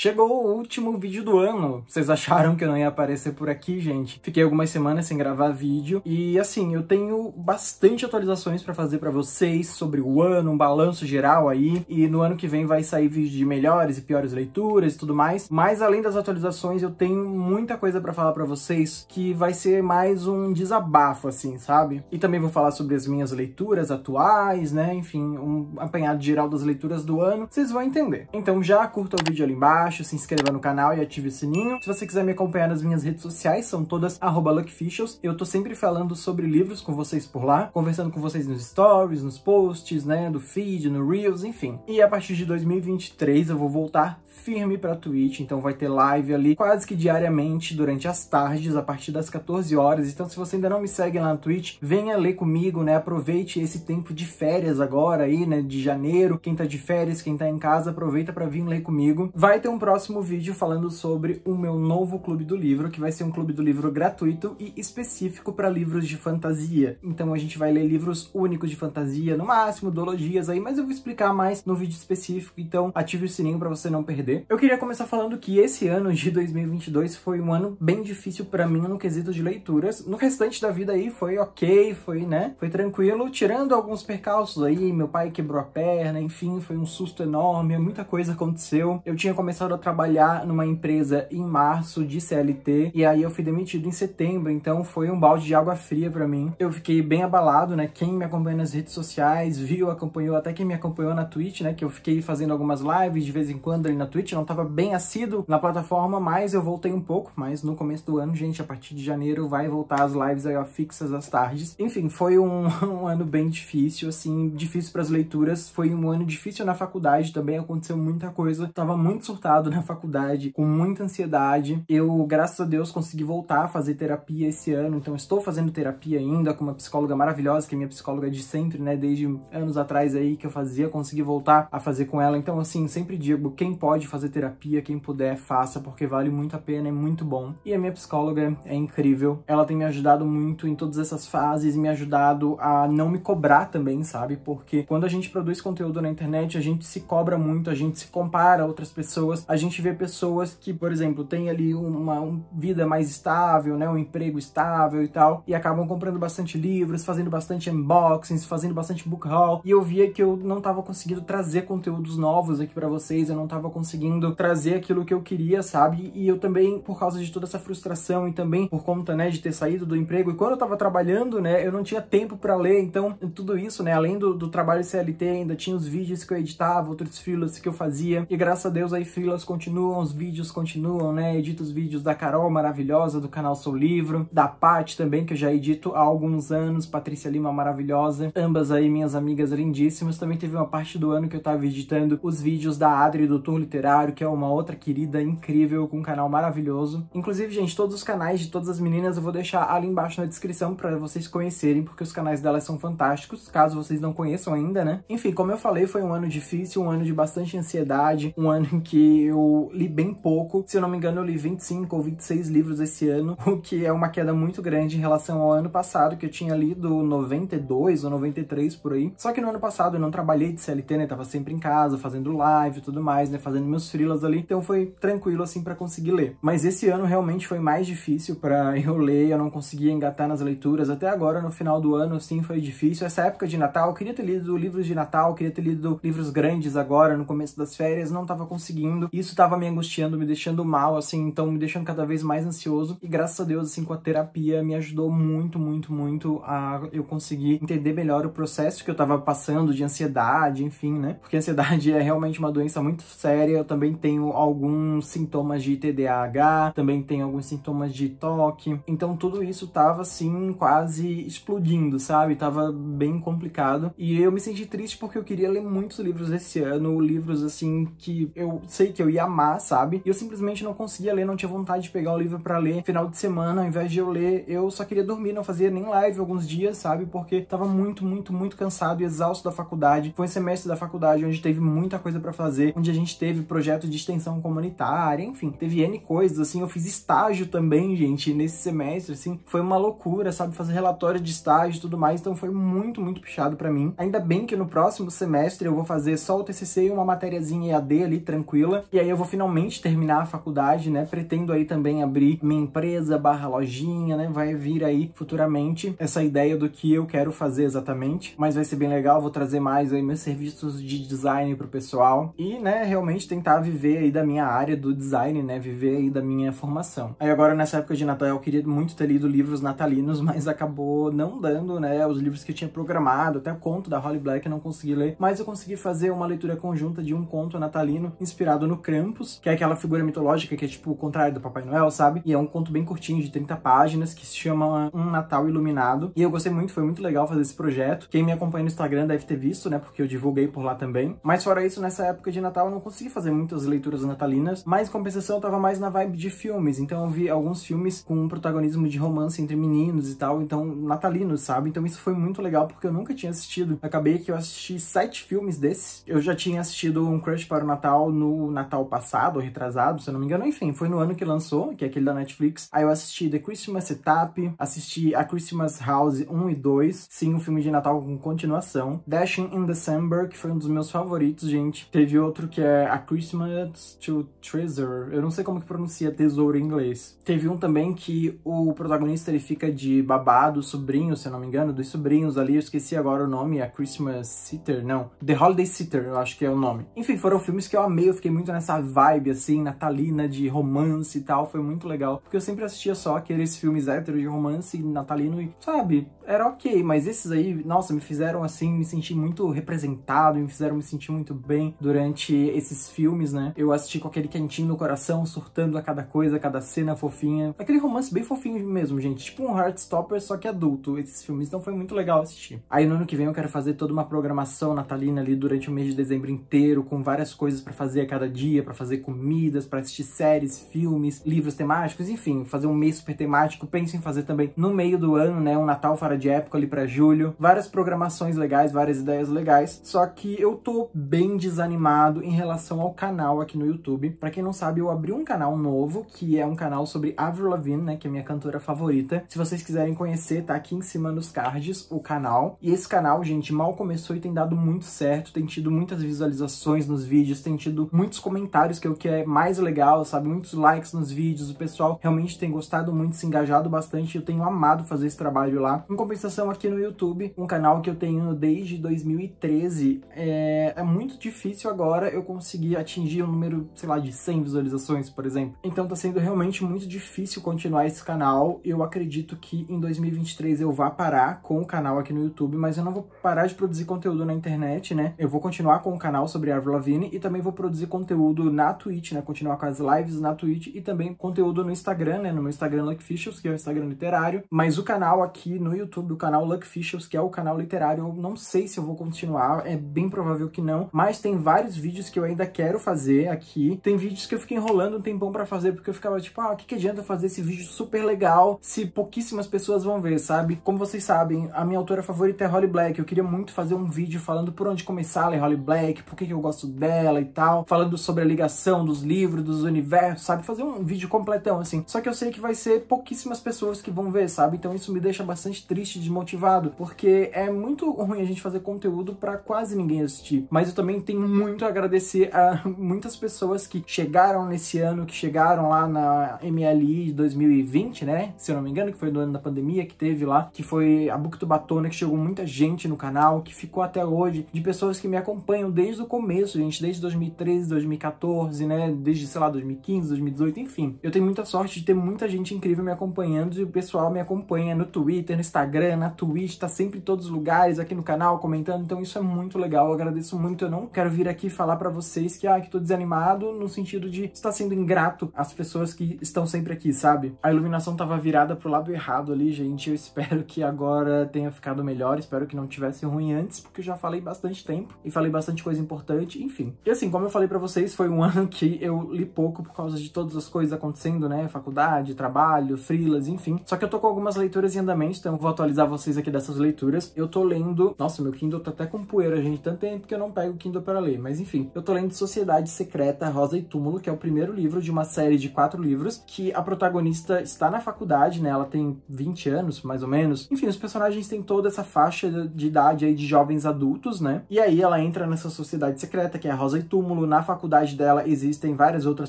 Chegou o último vídeo do ano. Vocês acharam que eu não ia aparecer por aqui, gente? Fiquei algumas semanas sem gravar vídeo e assim, eu tenho bastante atualizações para fazer para vocês sobre o ano, um balanço geral aí. E no ano que vem vai sair vídeo de melhores e piores leituras e tudo mais. Mas além das atualizações, eu tenho muita coisa para falar para vocês que vai ser mais um desabafo assim, sabe? E também vou falar sobre as minhas leituras atuais, né? Enfim, um apanhado geral das leituras do ano. Vocês vão entender. Então já curta o vídeo ali embaixo embaixo, se inscreva no canal e ative o sininho. Se você quiser me acompanhar nas minhas redes sociais, são todas @luckfishels. Eu tô sempre falando sobre livros com vocês por lá, conversando com vocês nos stories, nos posts, né, do feed, no Reels, enfim. E a partir de 2023 eu vou voltar firme pra Twitch, então vai ter live ali quase que diariamente durante as tardes, a partir das 14 horas. Então se você ainda não me segue lá no Twitch, venha ler comigo, né? Aproveite esse tempo de férias agora aí, né, de janeiro. Quem tá de férias, quem tá em casa, aproveita para vir ler comigo. Vai ter um um próximo vídeo falando sobre o meu novo clube do livro, que vai ser um clube do livro gratuito e específico para livros de fantasia. Então a gente vai ler livros únicos de fantasia, no máximo dologias aí, mas eu vou explicar mais no vídeo específico, então ative o sininho para você não perder. Eu queria começar falando que esse ano de 2022 foi um ano bem difícil para mim no quesito de leituras. No restante da vida aí foi ok, foi, né? Foi tranquilo, tirando alguns percalços aí, meu pai quebrou a perna, enfim, foi um susto enorme, muita coisa aconteceu. Eu tinha começado a trabalhar numa empresa em março de CLT e aí eu fui demitido em setembro, então foi um balde de água fria para mim. Eu fiquei bem abalado, né? Quem me acompanha nas redes sociais, viu, acompanhou, até quem me acompanhou na Twitch, né? Que eu fiquei fazendo algumas lives de vez em quando ali na Twitch, não tava bem assíduo na plataforma, mas eu voltei um pouco, mas no começo do ano, gente, a partir de janeiro vai voltar as lives aí, ó, fixas às tardes. Enfim, foi um, um ano bem difícil, assim, difícil para as leituras, foi um ano difícil na faculdade também, aconteceu muita coisa, tava muito surtado na faculdade, com muita ansiedade. Eu, graças a Deus, consegui voltar a fazer terapia esse ano, então estou fazendo terapia ainda com uma psicóloga maravilhosa, que é minha psicóloga de sempre, né, desde anos atrás aí que eu fazia, consegui voltar a fazer com ela. Então, assim, sempre digo, quem pode fazer terapia, quem puder, faça, porque vale muito a pena, é muito bom. E a minha psicóloga é incrível. Ela tem me ajudado muito em todas essas fases, me ajudado a não me cobrar também, sabe? Porque quando a gente produz conteúdo na internet, a gente se cobra muito, a gente se compara a outras pessoas a gente vê pessoas que, por exemplo, têm ali uma, vida mais estável, né, um emprego estável e tal, e acabam comprando bastante livros, fazendo bastante unboxings, fazendo bastante book haul, e eu via que eu não estava conseguindo trazer conteúdos novos aqui para vocês, eu não estava conseguindo trazer aquilo que eu queria, sabe? E eu também, por causa de toda essa frustração e também por conta, né, de ter saído do emprego, e quando eu estava trabalhando, né, eu não tinha tempo para ler, então tudo isso, né, além do, do trabalho CLT, ainda tinha os vídeos que eu editava, outros filmes que eu fazia, e graças a Deus aí frilas continuam, os vídeos continuam, né? Edito os vídeos da Carol, maravilhosa, do canal Sou Livro, da Pat também, que eu já edito há alguns anos, Patrícia Lima, maravilhosa, ambas aí minhas amigas lindíssimas. Também teve uma parte do ano que eu tava editando os vídeos da Adri do Tour Literário, que é uma outra querida incrível, com um canal maravilhoso. Inclusive, gente, todos os canais de todas as meninas eu vou deixar ali embaixo na descrição para vocês conhecerem, porque os canais delas são fantásticos, caso vocês não conheçam ainda, né? Enfim, como eu falei, foi um ano difícil, um ano de bastante ansiedade, um ano em que eu li bem pouco. Se eu não me engano, eu li 25 ou 26 livros esse ano, o que é uma queda muito grande em relação ao ano passado, que eu tinha lido 92 ou 93 por aí. Só que no ano passado eu não trabalhei de CLT, né? Tava sempre em casa, fazendo live e tudo mais, né? Fazendo meus frilas ali. Então foi tranquilo assim para conseguir ler. Mas esse ano realmente foi mais difícil para eu ler, eu não conseguia engatar nas leituras. Até agora, no final do ano, sim, foi difícil. Essa época de Natal, eu queria ter lido livros de Natal, queria ter lido livros grandes agora, no começo das férias, não tava conseguindo. Isso estava me angustiando, me deixando mal, assim, então me deixando cada vez mais ansioso. E graças a Deus, assim, com a terapia, me ajudou muito, muito, muito a eu conseguir entender melhor o processo que eu estava passando de ansiedade, enfim, né? Porque a ansiedade é realmente uma doença muito séria. Eu também tenho alguns sintomas de TDAH, também tenho alguns sintomas de toque. Então tudo isso tava assim quase explodindo, sabe? Tava bem complicado. E eu me senti triste porque eu queria ler muitos livros esse ano, livros assim que eu sei que eu ia amar, sabe? E eu simplesmente não conseguia ler, não tinha vontade de pegar o livro para ler. Final de semana, ao invés de eu ler, eu só queria dormir, não fazia nem live alguns dias, sabe? Porque tava muito, muito, muito cansado e exausto da faculdade. Foi um semestre da faculdade onde teve muita coisa para fazer, onde a gente teve projeto de extensão comunitária, enfim, teve N coisas, assim. Eu fiz estágio também, gente, nesse semestre, assim. Foi uma loucura, sabe? Fazer relatório de estágio e tudo mais. Então foi muito, muito puxado para mim. Ainda bem que no próximo semestre eu vou fazer só o TCC e uma matériazinha EAD ali, tranquila. E aí eu vou finalmente terminar a faculdade, né? Pretendo aí também abrir minha empresa barra lojinha, né? Vai vir aí futuramente essa ideia do que eu quero fazer exatamente. Mas vai ser bem legal, vou trazer mais aí meus serviços de design pro pessoal. E, né, realmente tentar viver aí da minha área do design, né? Viver aí da minha formação. Aí agora, nessa época de Natal, eu queria muito ter lido livros natalinos, mas acabou não dando, né? Os livros que eu tinha programado, até o conto da Holly Black eu não consegui ler. Mas eu consegui fazer uma leitura conjunta de um conto natalino inspirado no Krampus, que é aquela figura mitológica que é tipo o contrário do Papai Noel, sabe? E é um conto bem curtinho, de 30 páginas, que se chama Um Natal Iluminado. E eu gostei muito, foi muito legal fazer esse projeto. Quem me acompanha no Instagram deve ter visto, né? Porque eu divulguei por lá também. Mas fora isso, nessa época de Natal eu não consegui fazer muitas leituras natalinas, mas em compensação eu tava mais na vibe de filmes. Então eu vi alguns filmes com um protagonismo de romance entre meninos e tal, então natalinos, sabe? Então isso foi muito legal porque eu nunca tinha assistido. Acabei que eu assisti sete filmes desses. Eu já tinha assistido Um Crush para o Natal no Natal Natal passado, ou retrasado, se eu não me engano, enfim, foi no ano que lançou, que é aquele da Netflix. Aí eu assisti The Christmas Setup, assisti A Christmas House 1 e 2, sim, um filme de Natal com continuação. Dashing in December, que foi um dos meus favoritos, gente. Teve outro que é A Christmas to Treasure, eu não sei como que pronuncia tesouro em inglês. Teve um também que o protagonista ele fica de babado, sobrinho, se eu não me engano, dos sobrinhos ali, eu esqueci agora o nome, A Christmas Sitter, não, The Holiday Sitter, eu acho que é o nome. Enfim, foram filmes que eu amei, eu fiquei muito nessa vibe, assim, natalina de romance e tal, foi muito legal. Porque eu sempre assistia só aqueles filmes héteros de romance natalino e, sabe, era ok, mas esses aí, nossa, me fizeram assim, me sentir muito representado, me fizeram me sentir muito bem durante esses filmes, né? Eu assisti com aquele quentinho no coração, surtando a cada coisa, a cada cena fofinha. Aquele romance bem fofinho mesmo, gente. Tipo um Heartstopper, só que adulto. Esses filmes, então foi muito legal assistir. Aí no ano que vem eu quero fazer toda uma programação natalina ali durante o mês de dezembro inteiro, com várias coisas para fazer a cada dia dia para fazer comidas, para assistir séries, filmes, livros temáticos, enfim, fazer um mês super temático. Pense em fazer também no meio do ano, né, um Natal fora de época ali para julho. Várias programações legais, várias ideias legais. Só que eu tô bem desanimado em relação ao canal aqui no YouTube. Para quem não sabe, eu abri um canal novo, que é um canal sobre Avril Lavigne, né, que é minha cantora favorita. Se vocês quiserem conhecer, tá aqui em cima nos cards o canal. E esse canal, gente, mal começou e tem dado muito certo, tem tido muitas visualizações nos vídeos, tem tido muitos comentários, que é o que é mais legal, sabe? Muitos likes nos vídeos, o pessoal realmente tem gostado muito, se engajado bastante, eu tenho amado fazer esse trabalho lá. Em compensação, aqui no YouTube, um canal que eu tenho desde 2013, é, é muito difícil agora eu conseguir atingir um número, sei lá, de 100 visualizações, por exemplo. Então tá sendo realmente muito difícil continuar esse canal. Eu acredito que em 2023 eu vá parar com o canal aqui no YouTube, mas eu não vou parar de produzir conteúdo na internet, né? Eu vou continuar com o canal sobre Árvore Lavigne e também vou produzir conteúdo conteúdo na Twitch, né? Continuar com as lives na Twitch e também conteúdo no Instagram, né? No meu Instagram Luckfishers, que é o Instagram literário. Mas o canal aqui no YouTube, o canal Luckfishers, que é o canal literário, eu não sei se eu vou continuar, é bem provável que não. Mas tem vários vídeos que eu ainda quero fazer aqui. Tem vídeos que eu fiquei enrolando um tempão para fazer, porque eu ficava tipo, ah, o que, que adianta fazer esse vídeo super legal se pouquíssimas pessoas vão ver, sabe? Como vocês sabem, a minha autora favorita é Holly Black. Eu queria muito fazer um vídeo falando por onde começar a ler Holly Black, por que, que eu gosto dela e tal, falando sobre sobre a ligação dos livros, dos universos, sabe? Fazer um vídeo completão, assim. Só que eu sei que vai ser pouquíssimas pessoas que vão ver, sabe? Então isso me deixa bastante triste, desmotivado, porque é muito ruim a gente fazer conteúdo para quase ninguém assistir. Mas eu também tenho muito a agradecer a muitas pessoas que chegaram nesse ano, que chegaram lá na MLI de 2020, né? Se eu não me engano, que foi no ano da pandemia que teve lá, que foi a Batona que chegou muita gente no canal, que ficou até hoje, de pessoas que me acompanham desde o começo, gente, desde 2013, 2015, 2014, né? Desde, sei lá, 2015, 2018, enfim. Eu tenho muita sorte de ter muita gente incrível me acompanhando e o pessoal me acompanha no Twitter, no Instagram, na Twitch, tá sempre em todos os lugares aqui no canal comentando, então isso é muito legal. Eu agradeço muito. Eu não quero vir aqui falar para vocês que, ah, que tô desanimado no sentido de estar sendo ingrato às pessoas que estão sempre aqui, sabe? A iluminação tava virada pro lado errado ali, gente. Eu espero que agora tenha ficado melhor, espero que não tivesse ruim antes, porque eu já falei bastante tempo e falei bastante coisa importante, enfim. E assim, como eu falei para vocês, 2016 foi um ano que eu li pouco por causa de todas as coisas acontecendo, né? Faculdade, trabalho, frilas, enfim. Só que eu tô com algumas leituras em andamento, então vou atualizar vocês aqui dessas leituras. Eu tô lendo... Nossa, meu Kindle tá até com poeira, gente. Tanto tempo que eu não pego o Kindle para ler. Mas enfim, eu tô lendo Sociedade Secreta, Rosa e Túmulo, que é o primeiro livro de uma série de quatro livros, que a protagonista está na faculdade, né? Ela tem 20 anos, mais ou menos. Enfim, os personagens têm toda essa faixa de idade aí de jovens adultos, né? E aí ela entra nessa sociedade secreta, que é Rosa e Túmulo, na faculdade faculdade dela existem várias outras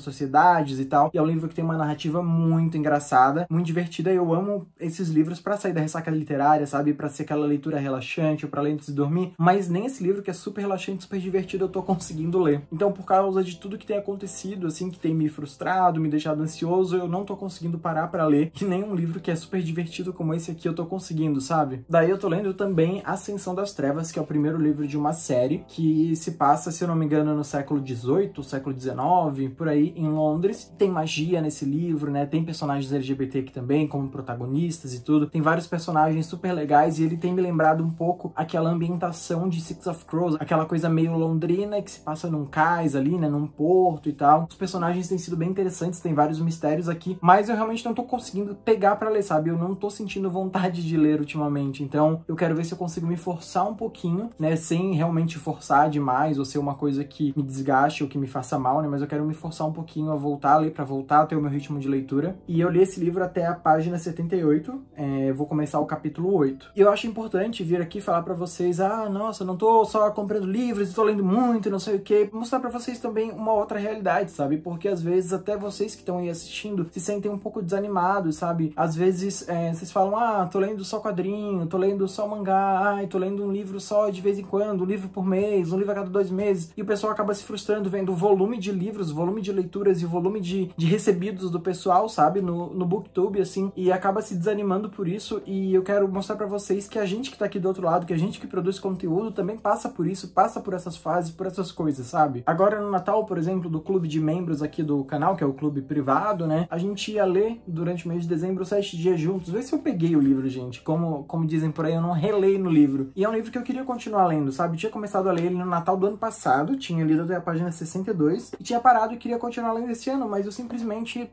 sociedades e tal. E é um livro que tem uma narrativa muito engraçada, muito divertida. Eu amo esses livros para sair da ressaca literária, sabe? Para ser aquela leitura relaxante ou para ler antes de dormir. Mas nem esse livro que é super relaxante, super divertido, eu tô conseguindo ler. Então, por causa de tudo que tem acontecido, assim, que tem me frustrado, me deixado ansioso, eu não tô conseguindo parar para ler. E nem um livro que é super divertido como esse aqui eu tô conseguindo, sabe? Daí eu tô lendo também Ascensão das Trevas, que é o primeiro livro de uma série que se passa, se eu não me engano, no século XVIII do século XIX, por aí, em Londres. Tem magia nesse livro, né? Tem personagens LGBT aqui também, como protagonistas e tudo. Tem vários personagens super legais e ele tem me lembrado um pouco aquela ambientação de Six of Crows, aquela coisa meio londrina que se passa num cais ali, né? Num porto e tal. Os personagens têm sido bem interessantes, tem vários mistérios aqui, mas eu realmente não tô conseguindo pegar para ler, sabe? Eu não tô sentindo vontade de ler ultimamente, então eu quero ver se eu consigo me forçar um pouquinho, né? Sem realmente forçar demais ou ser uma coisa que me desgaste ou que me faça mal, né? Mas eu quero me forçar um pouquinho a voltar a ler, para voltar a ter o meu ritmo de leitura. E eu li esse livro até a página 78, é, vou começar o capítulo 8. E eu acho importante vir aqui falar para vocês, ah, nossa, não tô só comprando livros, estou lendo muito, não sei o quê. Mostrar para vocês também uma outra realidade, sabe? Porque às vezes até vocês que estão aí assistindo se sentem um pouco desanimados, sabe? Às vezes é, vocês falam, ah, tô lendo só quadrinho, tô lendo só mangá, ai, tô lendo um livro só de vez em quando, um livro por mês, um livro a cada dois meses. E o pessoal acaba se frustrando vendo do volume de livros, volume de leituras e volume de, de recebidos do pessoal, sabe? No, no Booktube, assim, e acaba se desanimando por isso. E eu quero mostrar para vocês que a gente que tá aqui do outro lado, que a gente que produz conteúdo, também passa por isso, passa por essas fases, por essas coisas, sabe? Agora no Natal, por exemplo, do clube de membros aqui do canal, que é o clube privado, né? A gente ia ler durante o mês de dezembro sete dias juntos. Vê se eu peguei o livro, gente. Como, como dizem por aí, eu não relei no livro. E é um livro que eu queria continuar lendo, sabe? tinha começado a ler ele no Natal do ano passado, tinha lido até a página 60 62 e tinha parado e queria continuar lendo esse ano, mas eu simplesmente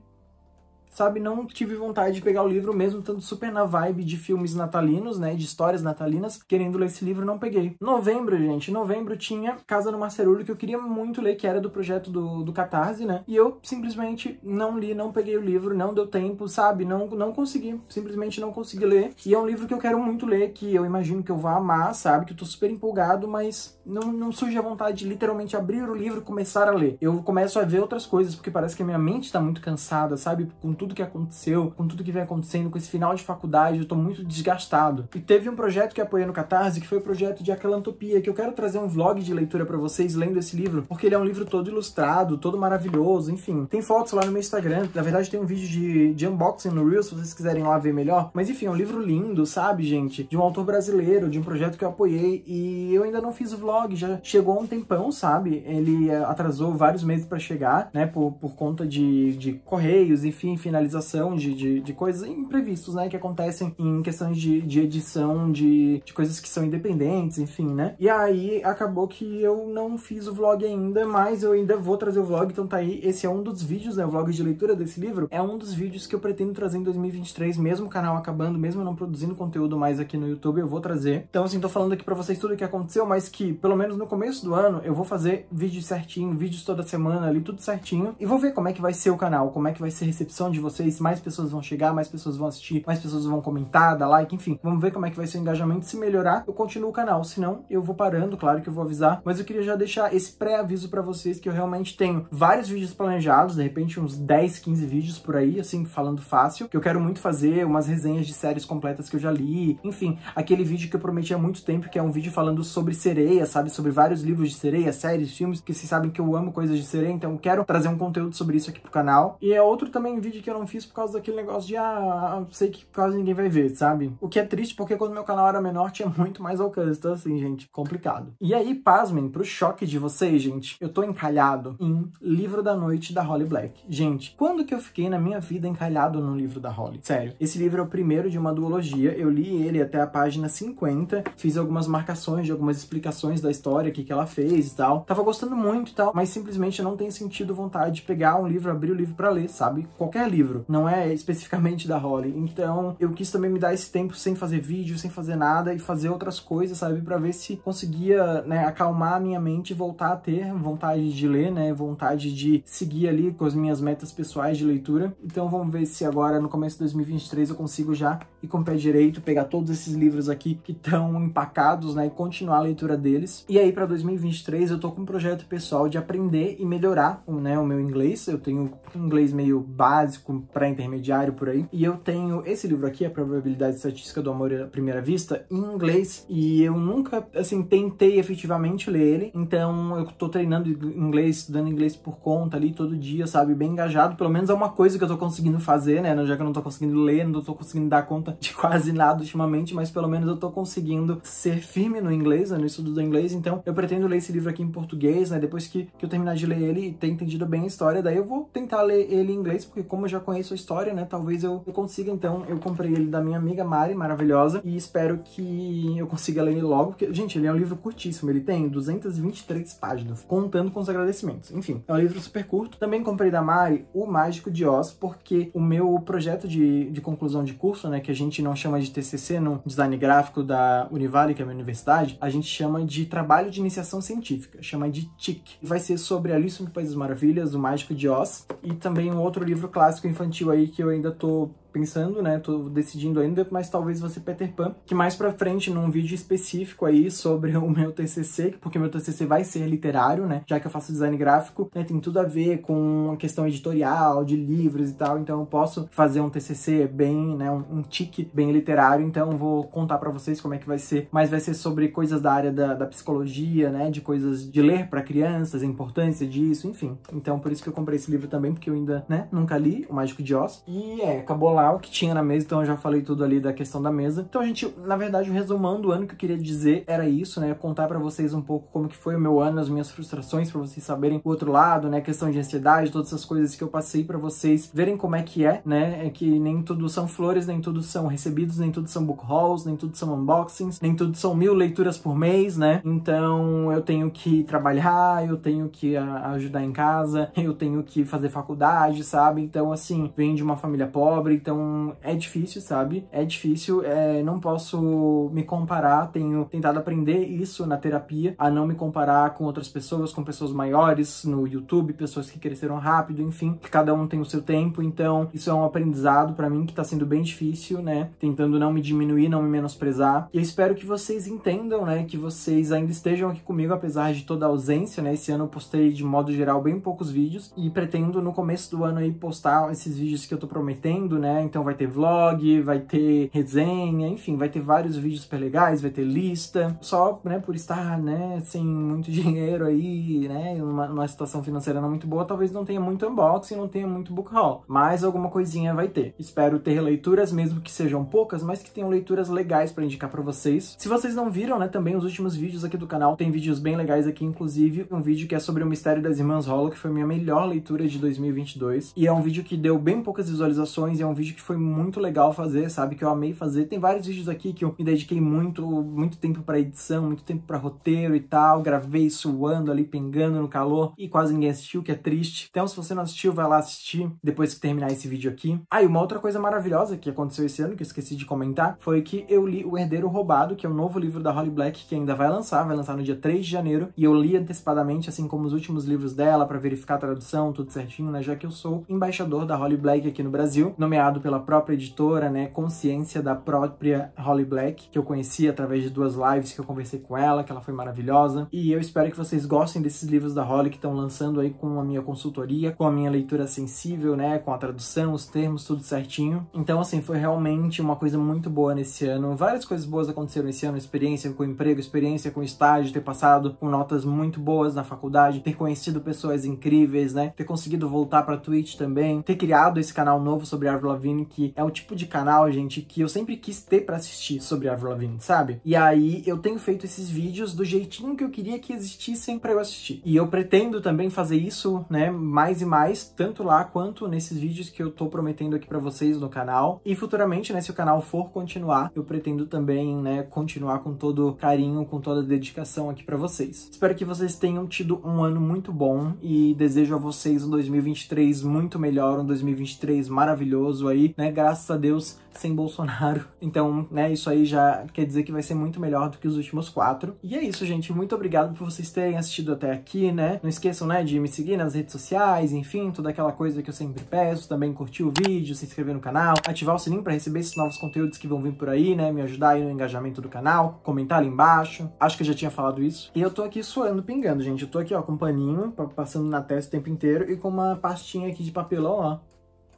sabe, não tive vontade de pegar o livro, mesmo tanto super na vibe de filmes natalinos, né, de histórias natalinas, querendo ler esse livro, não peguei. Novembro, gente, novembro tinha Casa do Marcerulho, que eu queria muito ler, que era do projeto do, do Catarse, né, e eu simplesmente não li, não peguei o livro, não deu tempo, sabe, não, não consegui, simplesmente não consegui ler, e é um livro que eu quero muito ler, que eu imagino que eu vá amar, sabe, que eu tô super empolgado, mas não, não surge a vontade de literalmente abrir o livro e começar a ler. Eu começo a ver outras coisas, porque parece que a minha mente tá muito cansada, sabe, com tudo que aconteceu, com tudo que vem acontecendo, com esse final de faculdade, eu tô muito desgastado. E teve um projeto que apoiei no Catarse, que foi o projeto de Aquelantopia, que eu quero trazer um vlog de leitura para vocês lendo esse livro, porque ele é um livro todo ilustrado, todo maravilhoso, enfim. Tem fotos lá no meu Instagram, na verdade tem um vídeo de, de unboxing no Reels, se vocês quiserem lá ver melhor. Mas enfim, é um livro lindo, sabe, gente? De um autor brasileiro, de um projeto que eu apoiei e eu ainda não fiz o vlog, já chegou há um tempão, sabe? Ele eh, atrasou vários meses para chegar, né, por, por conta de, de correios, enfim, enfim finalização de, de, de, coisas imprevistos, né? Que acontecem em questões de, de edição, de, de coisas que são independentes, enfim, né? E aí acabou que eu não fiz o vlog ainda, mas eu ainda vou trazer o vlog, então tá aí. Esse é um dos vídeos, né? O vlog de leitura desse livro é um dos vídeos que eu pretendo trazer em 2023, mesmo o canal acabando, mesmo não produzindo conteúdo mais aqui no YouTube, eu vou trazer. Então, assim, tô falando aqui pra vocês tudo o que aconteceu, mas que, pelo menos no começo do ano, eu vou fazer vídeo certinho, vídeos toda semana ali, tudo certinho. E vou ver como é que vai ser o canal, como é que vai ser a recepção de de vocês, mais pessoas vão chegar, mais pessoas vão assistir, mais pessoas vão comentar, dar like, enfim. Vamos ver como é que vai ser o engajamento. Se melhorar, eu continuo o canal. Se não, eu vou parando, claro que eu vou avisar. Mas eu queria já deixar esse pré-aviso para vocês que eu realmente tenho vários vídeos planejados, de repente uns 10, 15 vídeos por aí, assim, falando fácil, que eu quero muito fazer, umas resenhas de séries completas que eu já li, enfim, aquele vídeo que eu prometi há muito tempo, que é um vídeo falando sobre sereia, sabe? Sobre vários livros de sereia, séries, filmes, que vocês sabem que eu amo coisas de sereia, então eu quero trazer um conteúdo sobre isso aqui pro canal. E é outro também vídeo que que eu não fiz por causa daquele negócio de, ah, ah, ah, sei que quase ninguém vai ver, sabe? O que é triste porque quando meu canal era menor tinha muito mais alcance, então assim, gente, complicado. E aí, pasmem, pro choque de vocês, gente, eu tô encalhado em Livro da Noite da Holly Black. Gente, quando que eu fiquei na minha vida encalhado no livro da Holly? Sério, esse livro é o primeiro de uma duologia, eu li ele até a página 50, fiz algumas marcações de algumas explicações da história, o que, que ela fez e tal. Tava gostando muito e tal, mas simplesmente não tenho sentido vontade de pegar um livro, abrir o livro para ler, sabe? Qualquer livro livro, não é especificamente da Holly. Então eu quis também me dar esse tempo sem fazer vídeo, sem fazer nada e fazer outras coisas, sabe? para ver se conseguia, né, acalmar a minha mente e voltar a ter vontade de ler, né? Vontade de seguir ali com as minhas metas pessoais de leitura. Então vamos ver se agora, no começo de 2023, eu consigo já e com o pé direito pegar todos esses livros aqui que estão empacados, né? E continuar a leitura deles. E aí, para 2023, eu tô com um projeto pessoal de aprender e melhorar né, o meu inglês. Eu tenho um inglês meio básico com pré-intermediário por aí. E eu tenho esse livro aqui, A Probabilidade Estatística do Amor à Primeira Vista, em inglês, e eu nunca, assim, tentei efetivamente ler ele, então eu tô treinando inglês, estudando inglês por conta ali todo dia, sabe, bem engajado, pelo menos é uma coisa que eu tô conseguindo fazer, né, já que eu não tô conseguindo ler, não tô conseguindo dar conta de quase nada ultimamente, mas pelo menos eu tô conseguindo ser firme no inglês, né, no estudo do inglês, então eu pretendo ler esse livro aqui em português, né, depois que, que eu terminar de ler ele e ter entendido bem a história, daí eu vou tentar ler ele em inglês, porque como eu já já conheço a história, né? Talvez eu, eu consiga, então. Eu comprei ele da minha amiga Mari, maravilhosa, e espero que eu consiga ler ele logo, porque, gente, ele é um livro curtíssimo, ele tem 223 páginas, contando com os agradecimentos. Enfim, é um livro super curto. Também comprei da Mari O Mágico de Oz, porque o meu projeto de, de conclusão de curso, né, que a gente não chama de TCC no design gráfico da Univali que é a minha universidade, a gente chama de trabalho de iniciação científica, chama de TIC. Vai ser sobre Alice no País das Maravilhas, O Mágico de Oz, e também um outro livro clássico infantil aí que eu ainda tô pensando, né? Tô decidindo ainda, mas talvez você Peter Pan, que mais pra frente, num vídeo específico aí sobre o meu TCC, porque meu TCC vai ser literário, né? Já que eu faço design gráfico, né? Tem tudo a ver com a questão editorial, de livros e tal, então eu posso fazer um TCC bem, né? Um, um tique bem literário, então vou contar para vocês como é que vai ser, mas vai ser sobre coisas da área da, da psicologia, né? De coisas de ler para crianças, a importância disso, enfim. Então por isso que eu comprei esse livro também, porque eu ainda, né? Nunca li, O Mágico de Oz. E é, acabou lá geral que tinha na mesa, então eu já falei tudo ali da questão da mesa. Então a gente, na verdade, o resumão do ano que eu queria dizer era isso, né? Contar para vocês um pouco como que foi o meu ano, as minhas frustrações, para vocês saberem o outro lado, né? Questão de ansiedade, todas essas coisas que eu passei para vocês verem como é que é, né? É que nem tudo são flores, nem tudo são recebidos, nem tudo são book hauls, nem tudo são unboxings, nem tudo são mil leituras por mês, né? Então eu tenho que trabalhar, eu tenho que ah, ajudar em casa, eu tenho que fazer faculdade, sabe? Então, assim, vem de uma família pobre, então então é difícil, sabe? É difícil, é, não posso me comparar. Tenho tentado aprender isso na terapia, a não me comparar com outras pessoas, com pessoas maiores no YouTube, pessoas que cresceram rápido, enfim, que cada um tem o seu tempo. Então isso é um aprendizado para mim que tá sendo bem difícil, né? Tentando não me diminuir, não me menosprezar. E eu espero que vocês entendam, né? Que vocês ainda estejam aqui comigo, apesar de toda a ausência, né? Esse ano eu postei de modo geral bem poucos vídeos e pretendo no começo do ano aí postar esses vídeos que eu tô prometendo, né? Né? Então vai ter vlog, vai ter resenha, enfim, vai ter vários vídeos super legais, vai ter lista. Só, né, por estar, né, sem muito dinheiro aí, né, numa, numa situação financeira não muito boa, talvez não tenha muito unboxing, não tenha muito book haul, mas alguma coisinha vai ter. Espero ter leituras, mesmo que sejam poucas, mas que tenham leituras legais para indicar para vocês. Se vocês não viram, né, também os últimos vídeos aqui do canal, tem vídeos bem legais aqui, inclusive um vídeo que é sobre o Mistério das Irmãs Hollow, que foi minha melhor leitura de 2022, e é um vídeo que deu bem poucas visualizações, e é um vídeo vídeo que foi muito legal fazer, sabe? Que eu amei fazer. Tem vários vídeos aqui que eu me dediquei muito, muito tempo pra edição, muito tempo pra roteiro e tal. Gravei suando ali, pingando no calor e quase ninguém assistiu, que é triste. Então, se você não assistiu, vai lá assistir depois que terminar esse vídeo aqui. Ah, e uma outra coisa maravilhosa que aconteceu esse ano, que eu esqueci de comentar, foi que eu li O Herdeiro Roubado, que é o novo livro da Holly Black, que ainda vai lançar, vai lançar no dia 3 de janeiro, e eu li antecipadamente, assim como os últimos livros dela, para verificar a tradução, tudo certinho, né? Já que eu sou embaixador da Holly Black aqui no Brasil, nomeado pela própria editora, né, consciência da própria Holly Black, que eu conheci através de duas lives que eu conversei com ela, que ela foi maravilhosa. E eu espero que vocês gostem desses livros da Holly que estão lançando aí com a minha consultoria, com a minha leitura sensível, né, com a tradução, os termos, tudo certinho. Então, assim, foi realmente uma coisa muito boa nesse ano. Várias coisas boas aconteceram esse ano, experiência com emprego, experiência com estágio, ter passado com notas muito boas na faculdade, ter conhecido pessoas incríveis, né, ter conseguido voltar para Twitch também, ter criado esse canal novo sobre árvore Lavigne Lavigne, que é o tipo de canal, gente, que eu sempre quis ter para assistir sobre Avril Lavigne, sabe? E aí eu tenho feito esses vídeos do jeitinho que eu queria que existissem para eu assistir. E eu pretendo também fazer isso, né, mais e mais, tanto lá quanto nesses vídeos que eu tô prometendo aqui para vocês no canal. E futuramente, né, se o canal for continuar, eu pretendo também, né, continuar com todo carinho, com toda dedicação aqui para vocês. Espero que vocês tenham tido um ano muito bom e desejo a vocês um 2023 muito melhor, um 2023 maravilhoso aí aí, né? Graças a Deus, sem Bolsonaro. Então, né, isso aí já quer dizer que vai ser muito melhor do que os últimos quatro. E é isso, gente. Muito obrigado por vocês terem assistido até aqui, né? Não esqueçam, né, de me seguir nas redes sociais, enfim, toda aquela coisa que eu sempre peço. Também curtir o vídeo, se inscrever no canal, ativar o sininho para receber esses novos conteúdos que vão vir por aí, né? Me ajudar aí no engajamento do canal, comentar ali embaixo. Acho que eu já tinha falado isso. E eu tô aqui suando, pingando, gente. Eu tô aqui, ó, com um paninho, passando na testa o tempo inteiro e com uma pastinha aqui de papelão, ó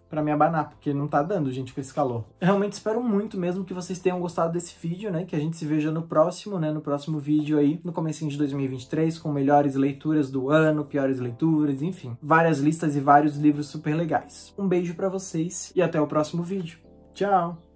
para me abanar, porque não tá dando, gente, com esse calor. realmente espero muito mesmo que vocês tenham gostado desse vídeo, né? Que a gente se veja no próximo, né? No próximo vídeo aí, no comecinho de 2023, com melhores leituras do ano, piores leituras, enfim. Várias listas e vários livros super legais. Um beijo para vocês e até o próximo vídeo. Tchau!